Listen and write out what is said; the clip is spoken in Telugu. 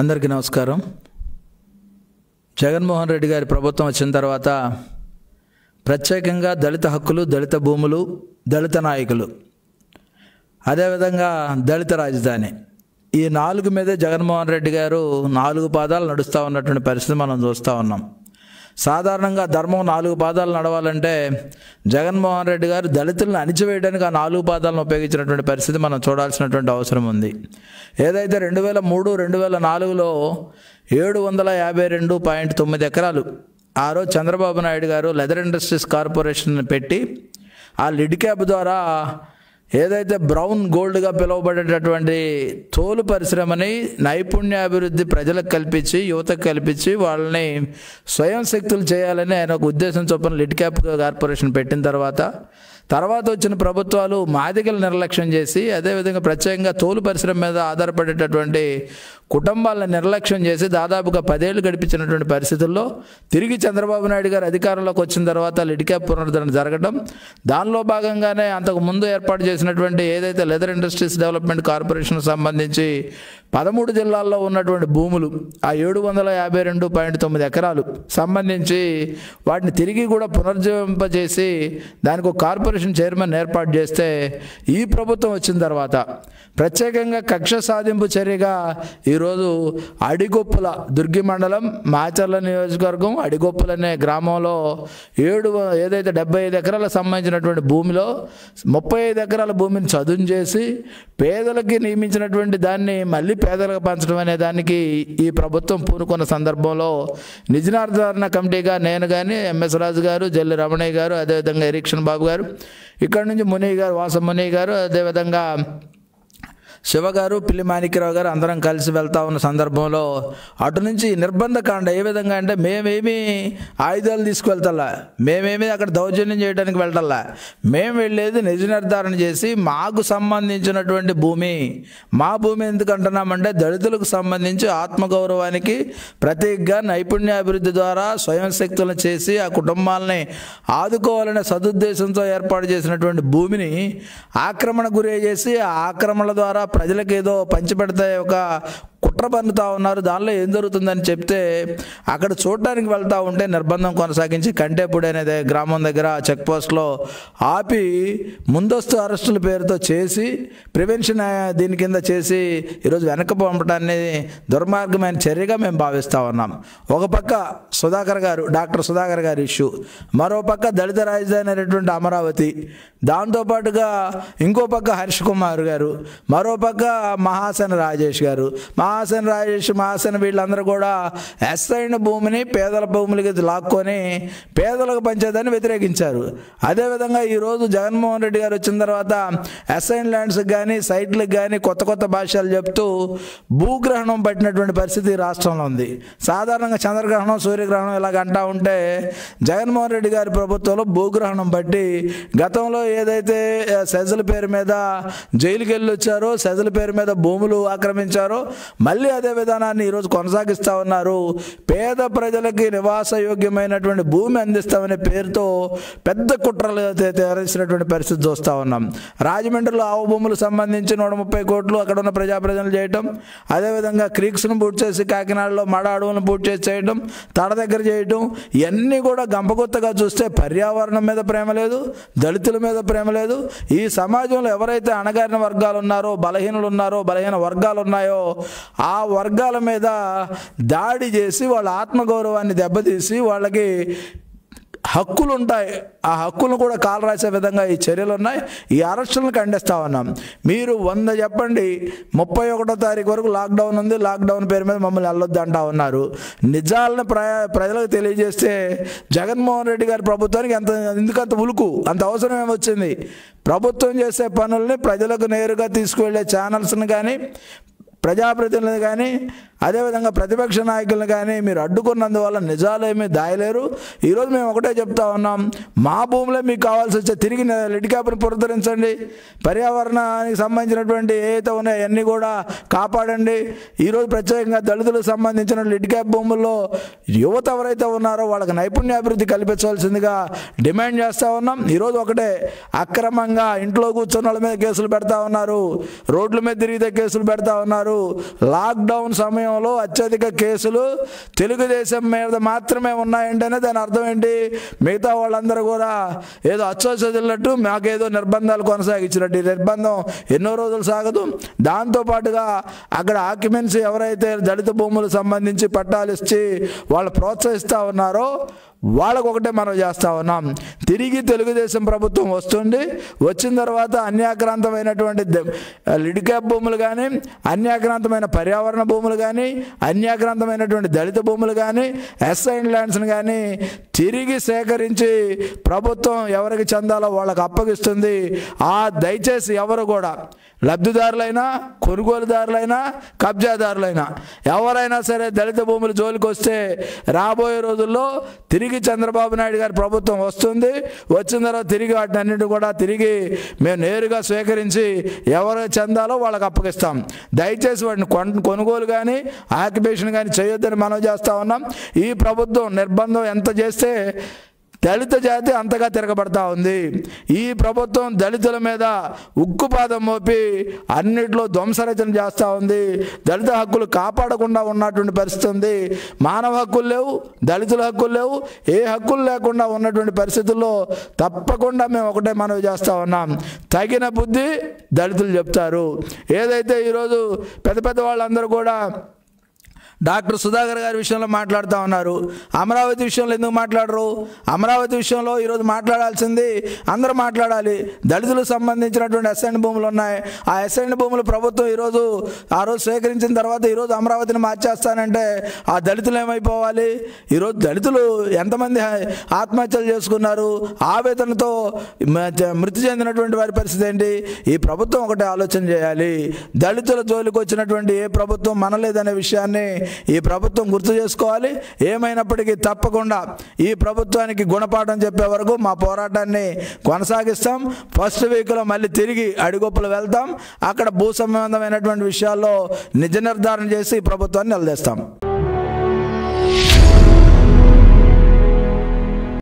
అందరికీ నమస్కారం జగన్మోహన్ రెడ్డి గారి ప్రభుత్వం వచ్చిన తర్వాత ప్రత్యేకంగా దళిత హక్కులు దళిత భూములు దళిత నాయకులు అదేవిధంగా దళిత రాజధాని ఈ నాలుగు మీదే జగన్మోహన్ రెడ్డి గారు నాలుగు పాదాలు నడుస్తూ ఉన్నటువంటి పరిస్థితి మనం చూస్తూ ఉన్నాం సాధారణంగా ధర్మం నాలుగు పాదాలు నడవాలంటే జగన్మోహన్ రెడ్డి గారు దళితులను అణిచివేయడానికి ఆ నాలుగు పాదాలను ఉపయోగించినటువంటి పరిస్థితి మనం చూడాల్సినటువంటి అవసరం ఉంది ఏదైతే రెండు వేల మూడు రెండు వేల నాలుగులో ఏడు వందల యాభై రెండు పాయింట్ తొమ్మిది ఎకరాలు ఆ రోజు చంద్రబాబు నాయుడు గారు లెదర్ ఇండస్ట్రీస్ కార్పొరేషన్ పెట్టి ఆ లిడ్ క్యాబ్ ద్వారా ఏదైతే బ్రౌన్ గోల్డ్గా పిలువబడేటటువంటి తోలు పరిశ్రమని నైపుణ్యాభివృద్ధి ప్రజలకు కల్పించి యువతకు కల్పించి వాళ్ళని స్వయం శక్తులు చేయాలని ఆయన ఒక ఉద్దేశం చొప్పున లిడ్ క్యాప్ కార్పొరేషన్ పెట్టిన తర్వాత తర్వాత వచ్చిన ప్రభుత్వాలు మాదికలు నిర్లక్ష్యం చేసి అదేవిధంగా ప్రత్యేకంగా తోలు పరిశ్రమ మీద ఆధారపడేటటువంటి కుటుంబాలను నిర్లక్ష్యం చేసి దాదాపుగా పదేళ్లు గడిపించినటువంటి పరిస్థితుల్లో తిరిగి చంద్రబాబు నాయుడు గారు అధికారంలోకి వచ్చిన తర్వాత లిడికా పునరుద్ధరణ జరగడం దానిలో భాగంగానే అంతకు ముందు ఏర్పాటు చేసినటువంటి ఏదైతే లెదర్ ఇండస్ట్రీస్ డెవలప్మెంట్ కార్పొరేషన్ సంబంధించి పదమూడు జిల్లాల్లో ఉన్నటువంటి భూములు ఆ ఏడు వందల యాభై రెండు పాయింట్ తొమ్మిది ఎకరాలు సంబంధించి వాటిని తిరిగి కూడా పునర్జీవింపజేసి దానికి ఒక కార్పొరేషన్ కార్పొరేషన్ చైర్మన్ ఏర్పాటు చేస్తే ఈ ప్రభుత్వం వచ్చిన తర్వాత ప్రత్యేకంగా కక్ష సాధింపు చర్యగా ఈరోజు అడిగొప్పుల దుర్గి మండలం మాచర్ల నియోజకవర్గం అడిగొప్పుల అనే గ్రామంలో ఏడు ఏదైతే డెబ్బై ఐదు ఎకరాలకు సంబంధించినటువంటి భూమిలో ముప్పై ఐదు ఎకరాల భూమిని చదును చేసి పేదలకి నియమించినటువంటి దాన్ని మళ్ళీ పేదలకు పంచడం అనే దానికి ఈ ప్రభుత్వం పూనుకున్న సందర్భంలో నిజనార్ధారణ కమిటీగా నేను కానీ ఎంఎస్ రాజు గారు జల్లి రమణయ్య గారు అదేవిధంగా ఎరిక్షన్ బాబు గారు ఇక్కడ నుంచి మునియ్ గారు వాసం మునియ్ గారు అదేవిధంగా శివగారు పిల్లి మాణిక్యరావు గారు అందరం కలిసి వెళ్తా ఉన్న సందర్భంలో అటు నుంచి నిర్బంధకాండ ఏ విధంగా అంటే మేమేమి ఆయుధాలు తీసుకువెళ్తా మేమేమి అక్కడ దౌర్జన్యం చేయడానికి వెళ్ళటల్లా మేము వెళ్ళేది నిజ నిర్ధారణ చేసి మాకు సంబంధించినటువంటి భూమి మా భూమి ఎందుకంటున్నామంటే దళితులకు సంబంధించి ఆత్మగౌరవానికి ప్రతీకగా నైపుణ్యాభివృద్ధి ద్వారా స్వయం శక్తులను చేసి ఆ కుటుంబాలని ఆదుకోవాలనే సదుద్దేశంతో ఏర్పాటు చేసినటువంటి భూమిని ఆక్రమణ గురి చేసి ఆ ఆక్రమణల ద్వారా ప్రజలకు ఏదో పంచిపెడతాయి ఒక కుట్ర పన్నుతూ ఉన్నారు దానిలో ఏం జరుగుతుందని చెప్తే అక్కడ చూడటానికి వెళ్తూ ఉంటే నిర్బంధం కొనసాగించి కంటేపూడి అనేది గ్రామం దగ్గర చెక్ పోస్ట్లో ఆపి ముందస్తు అరెస్టుల పేరుతో చేసి ప్రివెన్షన్ దీని కింద చేసి ఈరోజు వెనక్కి పంపడాన్ని దుర్మార్గమైన చర్యగా మేము భావిస్తూ ఉన్నాం ఒక పక్క సుధాకర్ గారు డాక్టర్ సుధాకర్ గారి ఇష్యూ మరోపక్క దళిత రాజధాని అనేటువంటి అమరావతి దాంతోపాటుగా ఇంకో పక్క హర్ష్ కుమార్ గారు మరోపక్క మహాసన రాజేష్ గారు మహా సింహాసన రాజసింహాసన వీళ్ళందరూ కూడా ఎస్సైన భూమిని పేదల భూములకి లాక్కొని పేదలకు పంచేదాన్ని వ్యతిరేకించారు అదేవిధంగా ఈరోజు జగన్మోహన్ రెడ్డి గారు వచ్చిన తర్వాత ఎస్ఐన్ ల్యాండ్స్కి కానీ సైట్లకు కానీ కొత్త కొత్త భాషలు చెప్తూ భూగ్రహణం పట్టినటువంటి పరిస్థితి రాష్ట్రంలో ఉంది సాధారణంగా చంద్రగ్రహణం సూర్యగ్రహణం ఇలాగ అంటా ఉంటే జగన్మోహన్ రెడ్డి గారి ప్రభుత్వంలో భూగ్రహణం బట్టి గతంలో ఏదైతే సెజల పేరు మీద జైలుకి వెళ్ళి వచ్చారో సెజల పేరు మీద భూములు ఆక్రమించారో మళ్ళీ అదే విధానాన్ని ఈరోజు కొనసాగిస్తూ ఉన్నారు పేద ప్రజలకి నివాసయోగ్యమైనటువంటి భూమి అందిస్తామనే పేరుతో పెద్ద కుట్రలు తెరసినటువంటి పరిస్థితి చూస్తూ ఉన్నాం రాజమండ్రిలో ఆవు భూములకు సంబంధించి నూట ముప్పై కోట్లు అక్కడ ఉన్న ప్రజలు చేయటం అదేవిధంగా క్రీక్స్ను పూర్తి చేసి కాకినాడలో మడ అడవులను పూర్తి చేసి చేయటం తడ దగ్గర చేయటం ఇవన్నీ కూడా గంపగుత్తగా చూస్తే పర్యావరణం మీద ప్రేమ లేదు దళితుల మీద ప్రేమ లేదు ఈ సమాజంలో ఎవరైతే అణగారిన వర్గాలు ఉన్నారో బలహీనులు ఉన్నారో బలహీన వర్గాలు ఉన్నాయో ఆ వర్గాల మీద దాడి చేసి వాళ్ళ ఆత్మగౌరవాన్ని దెబ్బతీసి వాళ్ళకి హక్కులు ఉంటాయి ఆ హక్కులను కూడా కాలు రాసే విధంగా ఈ చర్యలు ఉన్నాయి ఈ అరెస్టులను ఖండిస్తా ఉన్నాం మీరు వంద చెప్పండి ముప్పై ఒకటో తారీఖు వరకు లాక్డౌన్ ఉంది లాక్డౌన్ పేరు మీద మమ్మల్ని వెళ్ళొద్దు అంటా ఉన్నారు నిజాలను ప్రజలకు తెలియజేస్తే జగన్మోహన్ రెడ్డి గారి ప్రభుత్వానికి ఎంత ఎందుకంత ఉలుకు అంత అవసరం ఏమొచ్చింది ప్రభుత్వం చేసే పనుల్ని ప్రజలకు నేరుగా తీసుకువెళ్ళే ఛానల్స్ని కానీ ప్రజాప్రతినిధులు కానీ అదేవిధంగా ప్రతిపక్ష నాయకులను కానీ మీరు అడ్డుకున్నందువల్ల నిజాలు ఏమీ దాయలేరు ఈరోజు మేము ఒకటే చెప్తా ఉన్నాం మా భూమిలో మీకు కావాల్సి వచ్చే తిరిగి లిటికాపుని పురదరించండి పర్యావరణానికి సంబంధించినటువంటి ఏదైతే ఉన్నాయో అవన్నీ కూడా కాపాడండి ఈరోజు ప్రత్యేకంగా దళితులకు సంబంధించిన క్యాప్ భూముల్లో యువత ఎవరైతే ఉన్నారో వాళ్ళకి నైపుణ్యాభివృద్ధి కల్పించవలసిందిగా డిమాండ్ చేస్తూ ఉన్నాం ఈరోజు ఒకటే అక్రమంగా ఇంట్లో కూర్చున్న వాళ్ళ మీద కేసులు పెడతా ఉన్నారు రోడ్ల మీద తిరిగితే కేసులు పెడతా ఉన్నారు లాక్డౌన్ సమయం రాష్ట్రంలో అత్యధిక కేసులు తెలుగుదేశం మీద మాత్రమే ఉన్నాయంటేనే దాని అర్థం ఏంటి మిగతా వాళ్ళందరూ కూడా ఏదో అచ్చొచ్చినట్టు మాకేదో నిర్బంధాలు కొనసాగించినట్టు ఈ నిర్బంధం ఎన్నో రోజులు సాగదు దాంతోపాటుగా అక్కడ ఆక్యుమెన్సీ ఎవరైతే దళిత భూములకు సంబంధించి పట్టాలు ఇచ్చి వాళ్ళు ప్రోత్సహిస్తూ ఉన్నారో వాళ్ళకు ఒకటే మనం చేస్తూ ఉన్నాం తిరిగి తెలుగుదేశం ప్రభుత్వం వస్తుంది వచ్చిన తర్వాత అన్యాక్రాంతమైనటువంటి లిడిక్యాప్ భూములు కానీ అన్యాక్రాంతమైన పర్యావరణ భూములు కానీ అన్యాక్రాంతమైనటువంటి దళిత భూములు కానీ ఎస్ఐన్ ల్యాండ్స్ని కానీ తిరిగి సేకరించి ప్రభుత్వం ఎవరికి చెందాలో వాళ్ళకి అప్పగిస్తుంది ఆ దయచేసి ఎవరు కూడా లబ్ధిదారులైనా కొనుగోలుదారులైనా కబ్జాదారులైనా ఎవరైనా సరే దళిత భూములు జోలికి వస్తే రాబోయే రోజుల్లో తిరిగి తిరిగి చంద్రబాబు నాయుడు గారి ప్రభుత్వం వస్తుంది వచ్చిన తర్వాత తిరిగి వాటిని అన్నింటి కూడా తిరిగి మేము నేరుగా స్వీకరించి ఎవరు చెందాలో వాళ్ళకి అప్పగిస్తాం దయచేసి వాటిని కొనుగోలు కానీ ఆక్యుపేషన్ కానీ చేయొద్దని మనం చేస్తూ ఉన్నాం ఈ ప్రభుత్వం నిర్బంధం ఎంత చేస్తే దళిత జాతి అంతగా తిరగబడతా ఉంది ఈ ప్రభుత్వం దళితుల మీద ఉక్కుపాదం మోపి అన్నిట్లో ధ్వంసరచన చేస్తూ ఉంది దళిత హక్కులు కాపాడకుండా ఉన్నటువంటి పరిస్థితి ఉంది మానవ హక్కులు లేవు దళితుల హక్కులు లేవు ఏ హక్కులు లేకుండా ఉన్నటువంటి పరిస్థితుల్లో తప్పకుండా మేము ఒకటే మనవి చేస్తూ ఉన్నాం తగిన బుద్ధి దళితులు చెప్తారు ఏదైతే ఈరోజు పెద్ద పెద్ద వాళ్ళందరూ కూడా డాక్టర్ సుధాకర్ గారి విషయంలో మాట్లాడుతూ ఉన్నారు అమరావతి విషయంలో ఎందుకు మాట్లాడరు అమరావతి విషయంలో ఈరోజు మాట్లాడాల్సింది అందరూ మాట్లాడాలి దళితులకు సంబంధించినటువంటి అసైన్ భూములు ఉన్నాయి ఆ అసైన్ భూములు ప్రభుత్వం ఈరోజు ఆ రోజు స్వీకరించిన తర్వాత ఈరోజు అమరావతిని మార్చేస్తానంటే ఆ దళితులు ఏమైపోవాలి ఈరోజు దళితులు ఎంతమంది ఆత్మహత్యలు చేసుకున్నారు ఆవేదనతో మృతి చెందినటువంటి వారి పరిస్థితి ఏంటి ఈ ప్రభుత్వం ఒకటి ఆలోచన చేయాలి దళితుల జోలికి వచ్చినటువంటి ఏ ప్రభుత్వం మనలేదనే విషయాన్ని ఈ ప్రభుత్వం గుర్తు చేసుకోవాలి ఏమైనప్పటికీ తప్పకుండా ఈ ప్రభుత్వానికి గుణపాఠం చెప్పే వరకు మా పోరాటాన్ని కొనసాగిస్తాం ఫస్ట్ వీక్లో మళ్ళీ తిరిగి అడిగొప్పులు వెళ్తాం అక్కడ భూ సంబంధమైనటువంటి విషయాల్లో నిజ నిర్ధారణ చేసి ప్రభుత్వాన్ని నిలదీస్తాం